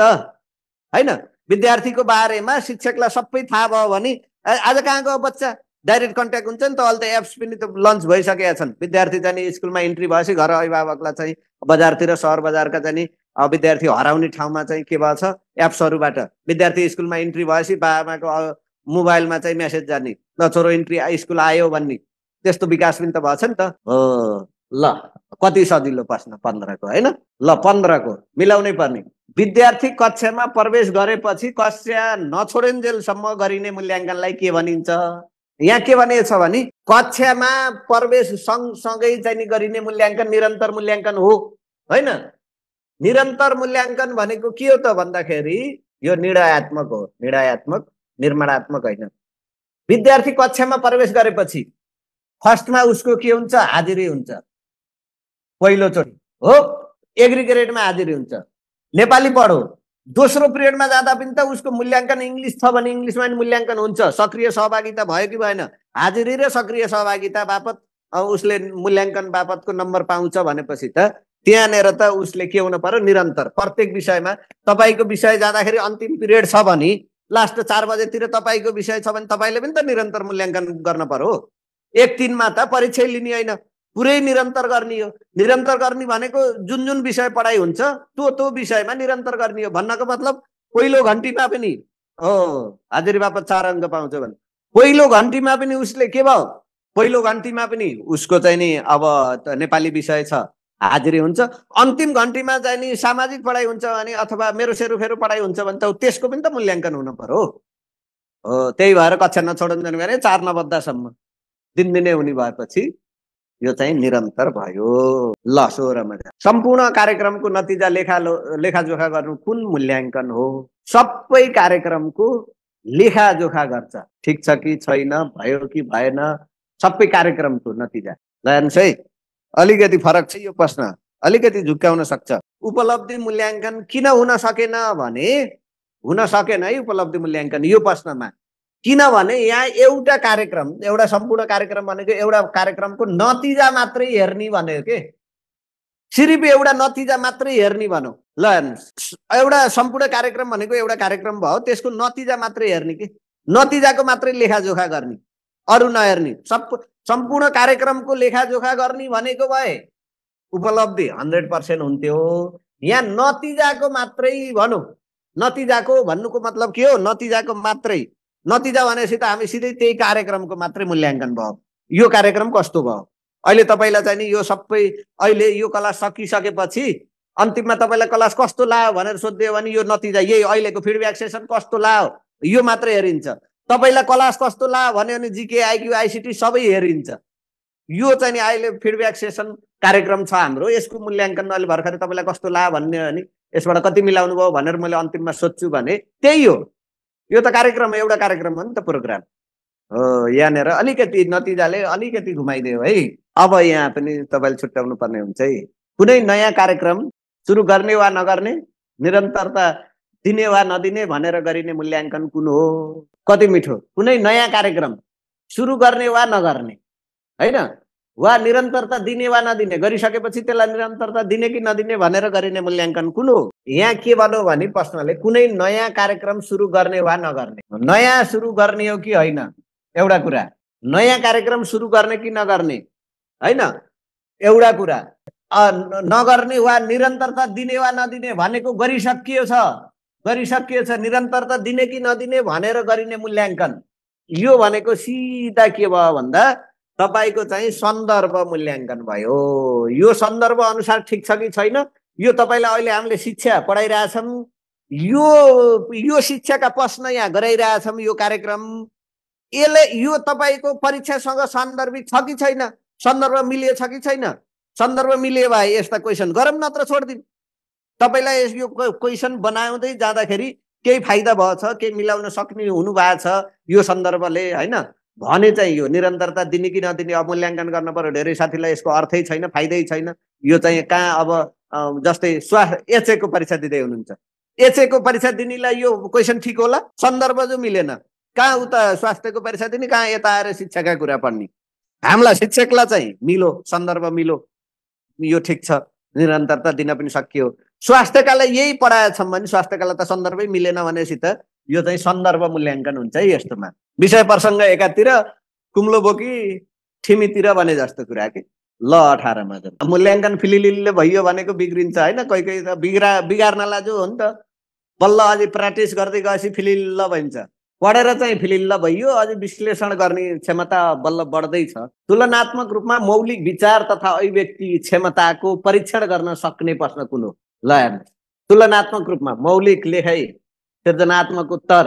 होइन विद्यार्थीको बारेमा शिक्षकलाई सबै थाहा भयो भने आज कहाँको बच्चा डाइरेक्ट कन्ट्याक्ट हुन्छ नि त अहिले त एप्स पनि त लन्च भइसकेका छन् विद्यार्थी जाने स्कुलमा इन्ट्री भएपछि घर अभिभावकलाई चाहिँ बजारतिर सहर बजारका जाने विद्यार्थी हराउने ठाउँमा चाहिँ के भएछ एप्सहरूबाट विद्यार्थी स्कुलमा इन्ट्री भएपछि बाबाको मोबाइलमा चाहिँ म्यासेज जाने ल छोरो इन्ट्री स्कुल आयो भन्ने त्यस्तो विकास पनि त भएछ नि त हो ल कति सजिलो प्रश्न पन्ध्रको होइन ल पन्ध्रको मिलाउनै पर्ने विद्यार्थी कक्षामा प्रवेश गरेपछि कक्षा नछोडेन्जेलसम्म गरिने मूल्याङ्कनलाई के भनिन्छ यहाँ के छ भने कक्षामा प्रवेश सँगसँगै चाहिँ गरिने मूल्याङ्कन निरन्तर मूल्याङ्कन हो होइन निरन्तर मूल्याङ्कन भनेको के हो त भन्दाखेरि यो निर्णयात्मक हो निर्णयात्मक निर्माणात्मक होइन विद्यार्थी कक्षामा प्रवेश गरेपछि फर्स्टमा उसको के हुन्छ हाजिरी हुन्छ पहिलोचोटि हो एग्री ग्रेडमा हाजिरी हुन्छ नेपाली पढो दोस्रो पिरियडमा जाँदा पनि त उसको मूल्याङ्कन इङ्ग्लिस छ भने इङ्ग्लिसमा पनि मूल्याङ्कन हुन्छ सक्रिय सहभागिता भयो कि भएन हाजिरी र सक्रिय सहभागिता बापत उसले मूल्याङ्कन बापतको नम्बर पाउँछ भनेपछि त त्यहाँनिर त उसले के हुनु पर्यो निरन्तर प्रत्येक विषयमा तपाईँको विषय जाँदाखेरि अन्तिम पिरियड छ भने लास्ट चार बजेतिर तपाईँको विषय छ भने तपाईँले पनि त निरन्तर मूल्याङ्कन गर्न पर्यो एक तिनमा त परीक्षा लिने होइन पुरै निरन्तर गर्ने हो निरन्तर गर्ने भनेको जुन जुन विषय पढाइ हुन्छ त्यो त्यो विषयमा निरन्तर गर्ने हो भन्नको मतलब पहिलो घन्टीमा पनि हो हाजिरी बापत चार अङ्क पाउँछ भने पहिलो घन्टीमा पनि उसले के भयो पहिलो घन्टीमा पनि उसको चाहिँ नि अब नेपाली विषय छ हाजिरी हुन्छ अन्तिम घन्टीमा चाहिँ नि सामाजिक पढाइ हुन्छ भने अथवा मेरो सेरोफेरो पढाइ हुन्छ भने त त्यसको पनि त मूल्याङ्कन हुनु पर्यो हो त्यही भएर कक्षा नछोडन्जन गरे चार नबद्धासम्म दिनदिनै हुने भएपछि यो चाहिँ निरन्तर भयो ल मजा सम्पूर्ण कार्यक्रमको नतिजा लेखा लेखाजोखा गर्नु कुन मूल्याङ्कन हो सबै कार्यक्रमको लेखाजोखा गर्छ ठिक छ कि छैन भयो कि भएन सबै कार्यक्रमको नतिजा ल हेर्नुहोस् है अलिकति फरक छ यो प्रश्न अलिकति झुक्क्याउन सक्छ उपलब्धि मूल्याङ्कन किन हुन सकेन भने हुन सकेन है उपलब्धि मूल्याङ्कन यो प्रश्नमा किनभने यहाँ एउटा कार्यक्रम एउटा सम्पूर्ण कार्यक्रम भनेको एउटा कार्यक्रमको नतिजा मात्रै हेर्ने भनेको के सिर्फ एउटा नतिजा मात्रै हेर्ने भनौँ ल हेर्नुहोस् एउटा सम्पूर्ण कार्यक्रम भनेको एउटा कार्यक्रम भयो त्यसको नतिजा मात्रै हेर्ने कि नतिजाको मात्रै लेखाजोखा गर्ने अरू नहेर्ने सब सम्पूर्ण कार्यक्रमको लेखाजोखा गर्ने भनेको भए उपलब्धि हन्ड्रेड पर्सेन्ट हुन्थ्यो यहाँ नतिजाको मात्रै भनौँ नतिजाको भन्नुको मतलब के हो नतिजाको मात्रै नतिजा भनेपछि त हामी सिधै त्यही कार्यक्रमको मात्रै मूल्याङ्कन भयो यो कार्यक्रम कस्तो भयो अहिले तपाईँलाई चाहिँ नि यो सबै अहिले यो क्लास सकिसकेपछि अन्तिममा तपाईँलाई क्लास कस्तो लायो भनेर सोधिदियो भने यो नतिजा यही अहिलेको फिडब्याक सेसन कस्तो लायो यो मात्रै हेरिन्छ तपाईँलाई क्लास कस्तो ला भन्यो भने जिके आइक्यू आइसिटी सबै हेरिन्छ यो चाहिँ नि अहिले फिडब्याक सेसन कार्यक्रम छ हाम्रो यसको मूल्याङ्कन अहिले भर्खरै तपाईँलाई कस्तो ला भन्यो भने यसबाट कति मिलाउनु भयो भनेर मैले अन्तिममा सोध्छु भने त्यही हो यो त कार्यक्रम एउटा कार्यक्रम हो नि त प्रोग्राम हो यहाँनिर अलिकति नतिजाले अलिकति घुमाइदियो है अब यहाँ पनि तपाईँले छुट्याउनु पर्ने हुन्छ है कुनै नयाँ कार्यक्रम सुरु गर्ने वा नगर्ने निरन्तरता दिने वा नदिने भनेर गरिने मूल्याङ्कन कुन हो कति मिठो कुनै नयाँ कार्यक्रम सुरु गर्ने वा नगर्ने होइन वा निरन्तरता दिने वा नदिने गरिसकेपछि त्यसलाई निरन्तरता दिने कि नदिने भनेर गरिने मूल्याङ्कन कुन हो यहाँ के भनौँ भने प्रश्नले कुनै नयाँ कार्यक्रम सुरु गर्ने वा नगर्ने नयाँ सुरु गर्ने हो कि होइन एउटा कुरा नयाँ कार्यक्रम सुरु गर्ने कि नगर्ने होइन एउटा कुरा नगर्ने वा निरन्तरता दिने वा नदिने भनेको गरिसकियो छ छ निरन्तरता दिने कि नदिने भनेर गरिने मूल्याङ्कन यो भनेको सिधा के भयो भन्दा तपाईँको चाहिँ सन्दर्भ मूल्याङ्कन भयो यो सन्दर्भ अनुसार ठिक छ कि छैन यो तपाईँलाई अहिले हामीले शिक्षा पढाइरहेछौँ यो यो शिक्षाका प्रश्न यहाँ गराइरहेछौँ यो कार्यक्रम यसले यो तपाईँको परीक्षासँग सान्दर्भिक छ कि छैन सन्दर्भ मिलियो छ कि छैन सन्दर्भ मिलियो भए यस्ता क्वेसन गरौँ नत्र छोडिदिनु तपाईँलाई यो क्वेसन बनाउँदै जाँदाखेरि केही फाइदा भएछ केही मिलाउन सक्ने हुनुभएको छ यो सन्दर्भले होइन भने चाहिँ यो निरन्तरता दिने कि नदिने अब मूल्याङ्कन गर्न पऱ्यो धेरै साथीलाई यसको अर्थै छैन फाइदै छैन यो चाहिँ कहाँ अब जस्तै स्वास्थ्य एचएको परीक्षा दिँदै हुनुहुन्छ एचएको परीक्षा दिनेलाई यो क्वेसन ठिक होला सन्दर्भ जो मिलेन कहाँ उता स्वास्थ्यको परीक्षा दिने कहाँ यता आएर शिक्षाका कुरा पढ्ने हामीलाई शिक्षकलाई चाहिँ मिलो सन्दर्भ मिलो यो ठिक छ निरन्तरता दिन पनि सकियो स्वास्थ्यकालाई यही पढाएछौँ भने स्वास्थ्यकालाई त सन्दर्भै मिलेन भनेपछि त यो चाहिँ सन्दर्भ मूल्याङ्कन हुन्छ है यस्तोमा विषय प्रसङ्ग एकातिर कुम्लो बोकी ठिमीतिर भने जस्तो कुरा कि ल अठारमा त मूल्याङ्कन फिलिलिलले भइयो भनेको बिग्रिन्छ होइन कोही कोही त बिग्रा बिगार्नलाई जो हो नि त बल्ल अझै प्र्याक्टिस गर्दै गएपछि फिलिल्ल भइन्छ पढेर चाहिँ फिलिल्ल भइयो अझ विश्लेषण गर्ने क्षमता बल्ल बढ्दैछ तुलनात्मक रूपमा मौलिक विचार तथा अभिव्यक्ति क्षमताको परीक्षण गर्न सक्ने प्रश्न कुन हो ल हेर्नु तुलनात्मक रूपमा मौलिक लेखाइ सृजनात्मक उत्तर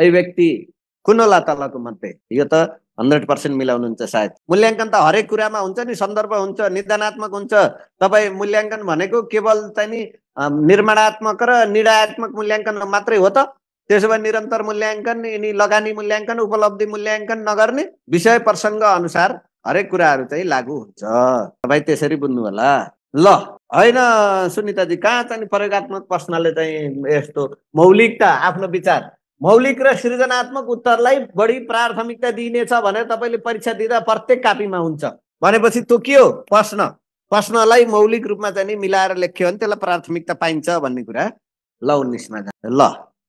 अभिव्यक्ति कुन होला तलको मध्ये यो त हन्ड्रेड पर्सेन्ट मिलाउनुहुन्छ सायद मूल्याङ्कन त हरेक कुरामा हुन्छ नि सन्दर्भ हुन्छ निदानात्मक हुन्छ तपाईँ मूल्याङ्कन भनेको केवल चाहिँ नि निर्माणात्मक र निर्णयात्मक मूल्याङ्कन मात्रै हो त त्यसो भए निरन्तर मूल्याङ्कन यिनी लगानी मूल्याङ्कन उपलब्धि मूल्याङ्कन नगर्ने विषय प्रसङ्ग अनुसार हरेक कुराहरू चाहिँ लागू हुन्छ तपाईँ त्यसरी बुझ्नु होला ल होइन सुनिताजी कहाँ चाहिँ प्रयोगत्मक प्रश्नले चाहिँ यस्तो मौलिकता आफ्नो विचार मौलिक र सृजनात्मक उत्तरलाई बढी प्राथमिकता दिइनेछ भनेर तपाईँले परीक्षा दिँदा प्रत्येक कापीमा हुन्छ भनेपछि त्यो के हो प्रश्न प्रश्नलाई मौलिक रूपमा चाहिँ मिलाएर लेख्यो भने त्यसलाई प्राथमिकता पाइन्छ भन्ने कुरा ल उन्नाइसमा जान्छ ल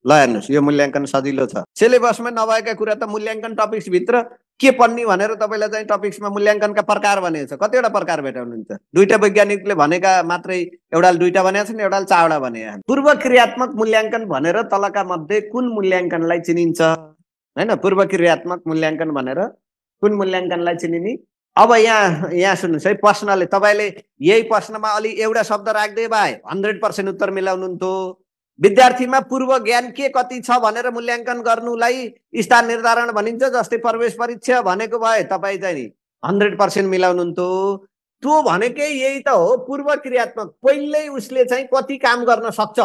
ल हेर्नुहोस् यो मूल्याङ्कन सजिलो छ सिलेबसमा नभएका कुरा त मूल्याङ्कन टपिक्सभित्र के पढ्ने भनेर तपाईँलाई चाहिँ टपिक्समा मूल्याङ्कनका प्रकार भनेको छ कतिवटा प्रकार भेटाउनुहुन्छ दुईवटा वैज्ञानिकले भनेका मात्रै एउटा दुईवटा भनेका छन् एउटा चारवटा भने पूर्व क्रियात्मक मूल्याङ्कन भनेर तलका मध्ये कुन मूल्याङ्कनलाई चिनिन्छ होइन पूर्व क्रियात्मक मूल्याङ्कन भनेर कुन मूल्याङ्कनलाई चिनिने अब यहाँ यहाँ सुन्नुहोस् है प्रश्नले तपाईँले यही प्रश्नमा अलि एउटा शब्द राख्दै भए हन्ड्रेड पर्सेन्ट उत्तर मिलाउनुहुन्थ्यो विद्यार्थीमा पूर्व ज्ञान के कति छ भनेर मूल्याङ्कन गर्नुलाई स्थान निर्धारण भनिन्छ जस्तै प्रवेश परीक्षा भनेको भए तपाईँ चाहिँ नि हन्ड्रेड पर्सेन्ट मिलाउनुहुन्थ्यो त्यो भनेकै यही त हो पूर्व क्रियात्मक पहिल्यै उसले चाहिँ कति काम गर्न सक्छ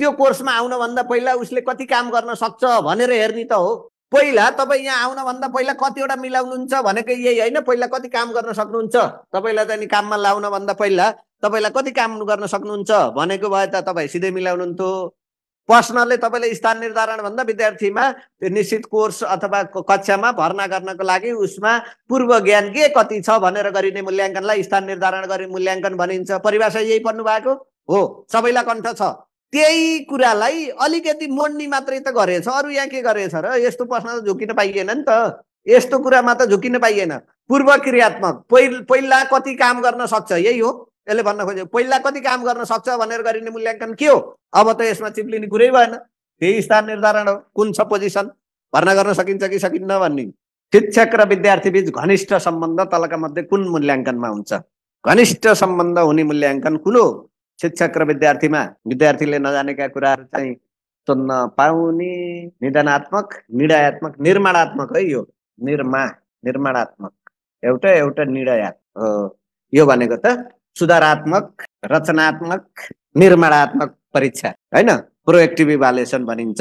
त्यो कोर्समा आउनभन्दा पहिला उसले कति काम गर्न सक्छ भनेर हेर्ने त हो पहिला तपाईँ यहाँ आउनभन्दा पहिला कतिवटा मिलाउनुहुन्छ भनेको यही होइन पहिला कति काम गर्न सक्नुहुन्छ तपाईँलाई चाहिँ काममा लाउनभन्दा पहिला तपाईँलाई कति काम गर्न सक्नुहुन्छ भनेको भए त तपाईँ सिधै मिलाउनुहुन्थ्यो पर्सनलले तपाईँले स्थान निर्धारण भन्दा विद्यार्थीमा त्यो निश्चित कोर्स अथवा कक्षामा भर्ना गर्नको लागि उसमा पूर्व ज्ञान के कति छ भनेर गरिने मूल्याङ्कनलाई स्थान निर्धारण गरी मूल्याङ्कन भनिन्छ परिभाषा यही पढ्नु भएको हो सबैलाई कण्ठ छ त्यही कुरालाई अलिकति मोड्ने मात्रै त गरेछ अरू यहाँ के गरेछ र यस्तो प्रश्न त झुकिन पाइएन नि त यस्तो कुरामा त झुकिन पाइएन पूर्व क्रियात्मक पहिला कति काम गर्न सक्छ यही हो यसले भन्न खोज्यो पहिला कति काम गर्न सक्छ भनेर गरिने मूल्याङ्कन के हो अब त यसमा चिप्लिने कुरै भएन त्यही स्थान निर्धारण हो कुन छ पोजिसन भर्ना गर्न सकिन्छ कि सकिन्न भन्ने शिक्षक र विद्यार्थी बिच घनिष्ठ सम्बन्ध तलका मध्ये कुन मूल्याङ्कनमा हुन्छ घनिष्ठ सम्बन्ध हुने मूल्याङ्कन कुन हो शिक्षक र विद्यार्थीमा विद्यार्थीले नजानेका कुराहरू चाहिँ सुन्न पाउने निधनात्मक निर्णयात्मक निर्माणात्मक है यो निर्मा निर्माणात्मक एउटा एउटा निर्णयात्मक यो भनेको त सुधारात्मक रचनात्मक निर्माणात्मक परीक्षा होइन प्रोएक्टिभ इभालुएसन भनिन्छ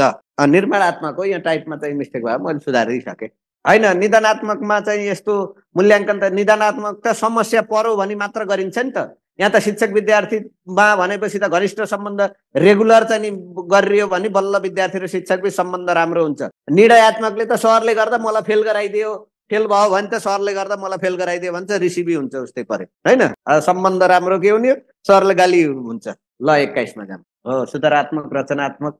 निर्माणात्मक हो यहाँ टाइपमा चाहिँ मिस्टेक भयो मैले सुधारिसकेँ होइन निधनात्मकमा चाहिँ यस्तो मूल्याङ्कन त निधनात्मक त समस्या परो भने मात्र गरिन्छ नि त यहाँ त शिक्षक विद्यार्थीमा भनेपछि त घनिष्ठ सम्बन्ध रेगुलर चाहिँ नि गरियो भने बल्ल विद्यार्थी र शिक्षक सम्बन्ध राम्रो हुन्छ निर्णयात्मकले त सरले गर्दा मलाई फेल गराइदियो फेल भयो भने त सरले गर्दा मलाई फेल गराइदियो भने चाहिँ रिसिभी हुन्छ उस्तै पऱ्यो होइन सम्बन्ध राम्रो के हुने सरले गाली हुन्छ ल एक्काइसमा जाम हो सुधारात्मक रचनात्मक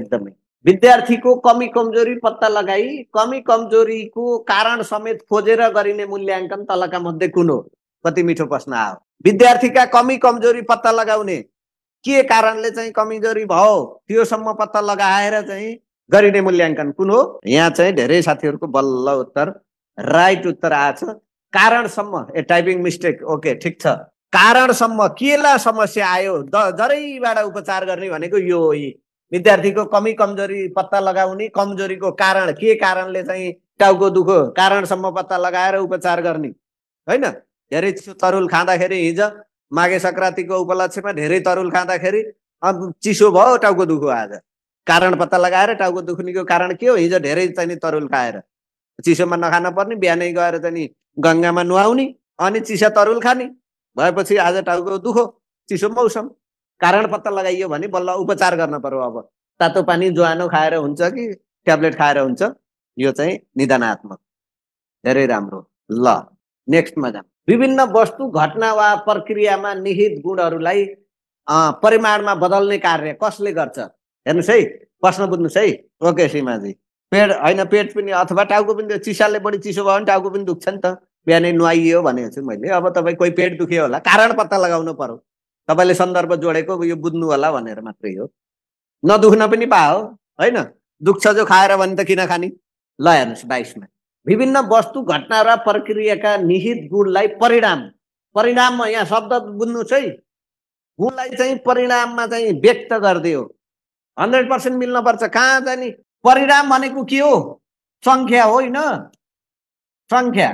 एकदमै विद्यार्थीको कमी कमजोरी पत्ता लगाई कमी कमजोरीको कारण समेत खोजेर गरिने मूल्याङ्कन तलका मध्ये कुन हो कति मिठो प्रश्न आयो विद्यार्थीका कमी कमजोरी पत्ता लगाउने के कारणले चाहिँ कमजोरी भयो त्योसम्म पत्ता लगाएर चाहिँ गरिने मूल्याङ्कन कुन हो यहाँ चाहिँ धेरै साथीहरूको बल्ल उत्तर राइट उत्तर आएछ कारणसम्म ए टाइपिङ मिस्टेक ओके ठिक छ कारणसम्म केला समस्या आयो द जरैबाट उपचार गर्ने भनेको यो हो विद्यार्थीको कमी कमजोरी पत्ता लगाउने कमजोरीको कारण के कारणले चाहिँ टाउको दुखो कारणसम्म पत्ता लगाएर उपचार गर्ने होइन धेरै चिसो तरुल खाँदाखेरि हिजो माघे सङ्क्रान्तिको उपलक्ष्यमा धेरै तरुल खाँदाखेरि अब चिसो भयो टाउको दुखो आज कारण पत्ता लगाएर टाउको दुख्नेको कारण के हो हिजो धेरै चाहिँ तरुल खाएर चिसोमा नखान पर्ने बिहानै गएर चाहिँ गङ्गामा नुहाउने अनि चिसा तरुल खाने भएपछि आज टाउको दुखो चिसो मौसम कारण पत्ता लगाइयो भने बल्ल उपचार गर्न पर्यो अब तातो पानी ज्वानो खाएर हुन्छ कि ट्याब्लेट खाएर हुन्छ यो चाहिँ निदानात्मक धेरै राम्रो ल नेक्स्टमा जाऊँ विभिन्न वस्तु घटना वा प्रक्रियामा निहित गुणहरूलाई परिमाणमा बदल्ने कार्य कसले गर्छ हेर्नुहोस् है प्रश्न बुझ्नुहोस् है ओके सीमाजी पेट होइन पेट पनि अथवा टाउको पनि चिसाले बढी चिसो भयो भने टाउको पनि दुख्छ नि त बिहानै नुहाइयो भनेको छु मैले अब तपाईँ कोही पेट दुख्यो होला कारण पत्ता लगाउनु पर्यो तपाईँले सन्दर्भ जोडेको यो बुझ्नु होला भनेर मात्रै हो नदुख्न पनि पायो होइन दुख्छ जो खाएर भने त किन खाने ल हेर्नुहोस् बाइसमा विभिन्न वस्तु घटना र प्रक्रियाका निहित गुणलाई परिणाम परिणाममा यहाँ शब्द बुझ्नु चाहिँ गुणलाई चाहिँ परिणाममा चाहिँ व्यक्त गरिदियो हन्ड्रेड पर्सेन्ट मिल्नुपर्छ कहाँ जाने परिणाम भनेको के हो सङ्ख्या होइन सङ्ख्या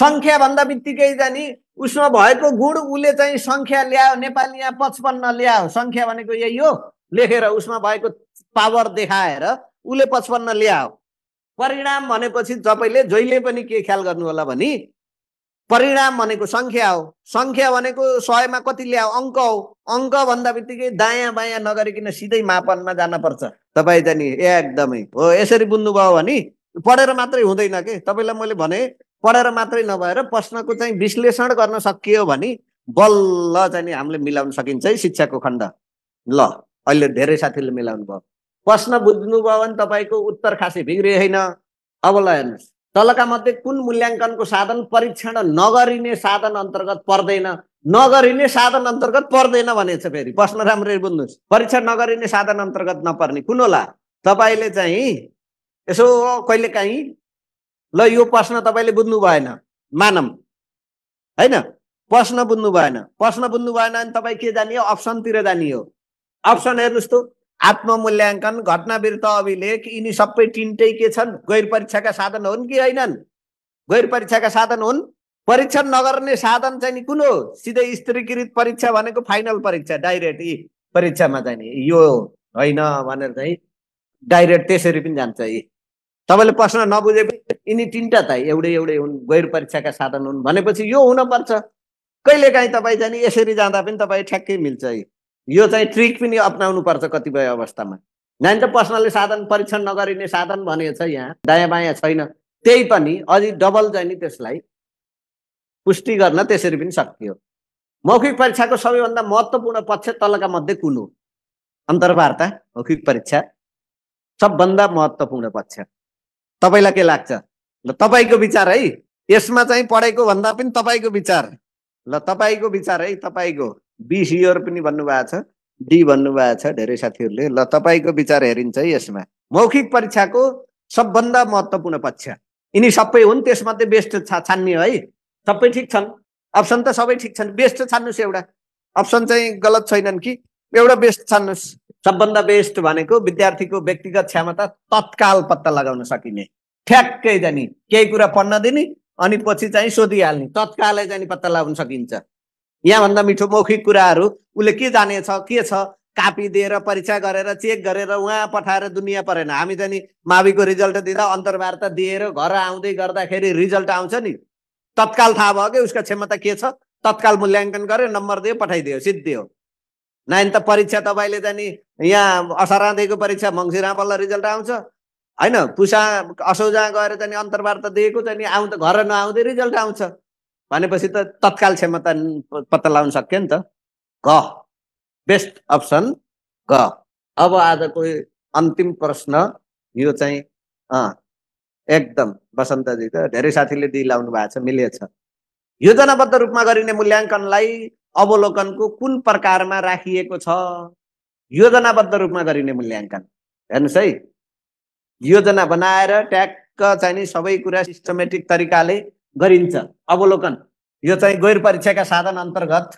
सङ्ख्या भन्दा बित्तिकै जाने उसमा भएको गुण उसले चाहिँ सङ्ख्या ल्यायो नेपाली यहाँ पचपन्न ल्यायो सङ्ख्या भनेको यही हो लेखेर उसमा भएको पावर देखाएर उसले पचपन्न ल्यायो परिणाम भनेपछि तपाईँले जहिले पनि के ख्याल गर्नु होला भने परिणाम भनेको सङ्ख्या हो सङ्ख्या भनेको सयमा कति ल्याऊ अङ्क हो अङ्क भन्दा बित्तिकै दायाँ बायाँ नगरिकन सिधै मापनमा जानुपर्छ तपाईँ चाहिँ नि एकदमै हो यसरी बुझ्नुभयो भने पढेर मात्रै हुँदैन के तपाईँलाई मैले भने पढेर मात्रै नभएर प्रश्नको चाहिँ विश्लेषण गर्न सकियो भने बल्ल चाहिँ हामीले मिलाउन सकिन्छ है शिक्षाको खण्ड ल अहिले धेरै साथीले मिलाउनु भयो प्रश्न बुझ्नुभयो भने तपाईँको उत्तर खासै बिग्रियो होइन अब ल हेर्नुहोस् तलका मध्ये कुन मूल्याङ्कनको साधन परीक्षण नगरिने साधन अन्तर्गत पर्दैन नगरिने साधन अन्तर्गत पर्दैन भनेछ फेरि प्रश्न राम्ररी बुझ्नुहोस् परीक्षण नगरिने साधन अन्तर्गत नपर्ने कुन होला तपाईँले चाहिँ यसो कहिले काहीँ ल यो प्रश्न तपाईँले बुझ्नु भएन मानम होइन प्रश्न बुझ्नु भएन प्रश्न बुझ्नु भएन भने तपाईँ के जाने अप्सनतिर जाने हो अप्सन हेर्नुहोस् त आत्ममूल्याङ्कन घटना विरुद्ध अभिलेख यिनी सबै तिनटै के छन् गैर परीक्षाका साधन हुन् कि होइनन् गैर परीक्षाका साधन हुन् परीक्षा नगर्ने साधन चाहिँ नि कुन हो सिधै स्त्रीकृत परीक्षा भनेको फाइनल परीक्षा डाइरेक्ट यी परीक्षामा चाहिँ नि यो होइन भनेर चाहिँ डाइरेक्ट त्यसरी पनि जान्छ यी तपाईँले प्रश्न नबुझे पनि यिनी तिनवटा त एउटै एउटै हुन् गैर परीक्षाका साधन हुन् भनेपछि यो हुनपर्छ कहिलेकाहीँ तपाईँ जाने यसरी जाँदा पनि तपाईँ ठ्याक्कै मिल्छ यी यो चाहिँ ट्रिक पनि अप्नाउनु पर्छ कतिपय अवस्थामा नानी त पर्सनलले साधन परीक्षण नगरिने साधन भनेको छ यहाँ दायाँ बायाँ छैन त्यही पनि अझै डबल चाहिँ नि त्यसलाई पुष्टि गर्न त्यसरी पनि सकियो मौखिक परीक्षाको सबैभन्दा महत्त्वपूर्ण पक्ष तलका मध्ये कुन हो अन्तर्वार्ता मौखिक परीक्षा सबभन्दा महत्त्वपूर्ण पक्ष तपाईँलाई के लाग्छ ल तपाईँको विचार है यसमा चाहिँ पढेको भन्दा पनि तपाईँको विचार ल तपाईँको विचार है तपाईँको बी इयर पनि भन्नुभएको छ डी भन्नुभएको छ धेरै साथीहरूले ल तपाईँको विचार हेरिन्छ है यसमा मौखिक परीक्षाको सबभन्दा महत्त्वपूर्ण पक्ष यिनी सबै हुन् त्यसमध्ये बेस्ट छा छान्ने है सबै ठिक छन् अप्सन त सबै ठिक छन् बेस्ट छान्नुहोस् एउटा अप्सन चाहिँ गलत छैनन् कि एउटा बेस्ट छान्नुहोस् सबभन्दा बेस्ट भनेको विद्यार्थीको व्यक्तिगत क्षमता तत्काल पत्ता लगाउन सकिने ठ्याक्कै जाने केही कुरा पढ्न दिने अनि पछि चाहिँ सोधिहाल्ने तत्कालै जाने पत्ता लगाउन सकिन्छ यहाँभन्दा मिठो मौखिक कुराहरू उसले के जानेछ के छ कापी दिएर परीक्षा गरेर चेक गरेर उहाँ पठाएर दुनियाँ परेन हामी त नि माविको रिजल्ट दिँदा अन्तर्वार्ता दिएर घर आउँदै गर्दाखेरि रिजल्ट आउँछ नि तत्काल थाहा भयो कि उसको क्षमता के छ तत्काल मूल्याङ्कन गर्यो नम्बर दियो पठाइदियो सिद्धि हो नाइन त परीक्षा तपाईँले जाने यहाँ असारादेखिको परीक्षा मङ्सिरा बल्ल रिजल्ट आउँछ होइन पुसा असौजा गएर चाहिँ अन्तर्वार्ता दिएको चाहिँ नि आउँदा घर नआउँदै रिजल्ट आउँछ भनेपछि त तत्काल क्षमता पत्ता लगाउन सक्यो नि त ग बेस्ट अप्सन क अब आजको अन्तिम प्रश्न यो चाहिँ एकदम वसन्तजी त धेरै साथीले दिइ लाउनु भएको छ मिलेछ योजनाबद्ध रूपमा गरिने मूल्याङ्कनलाई अवलोकनको कुन प्रकारमा राखिएको छ योजनाबद्ध रूपमा गरिने मूल्याङ्कन हेर्नुहोस् है योजना बनाएर ट्याक्क चाहिँ नि सबै कुरा सिस्टमेटिक तरिकाले गरिन्छ अवलोकन यो चाहिँ गैर परीक्षाका साधन अन्तर्गत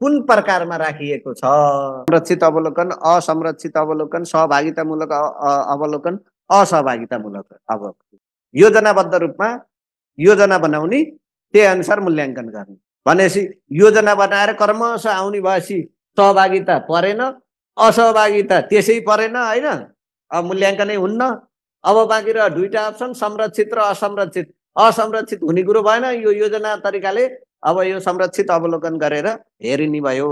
कुन प्रकारमा राखिएको छ संरक्षित अवलोकन असंरक्षित अवलोकन सहभागितामूलक अवलोकन असहभागितामूलक अवलोकन योजनाबद्ध रूपमा योजना बनाउने त्यही अनुसार मूल्याङ्कन गर्ने भनेपछि योजना बनाएर कर्मश आउने भएपछि सहभागिता परेन असहभागिता त्यसै परेन होइन मूल्याङ्कनै हुन्न अब बाँकी र दुईवटा अप्सन संरक्षित र असंरक्षित असंरक्षित हुने कुरो भएन यो योजना तरिकाले अब यो संरक्षित अवलोकन गरेर हेरिने भयो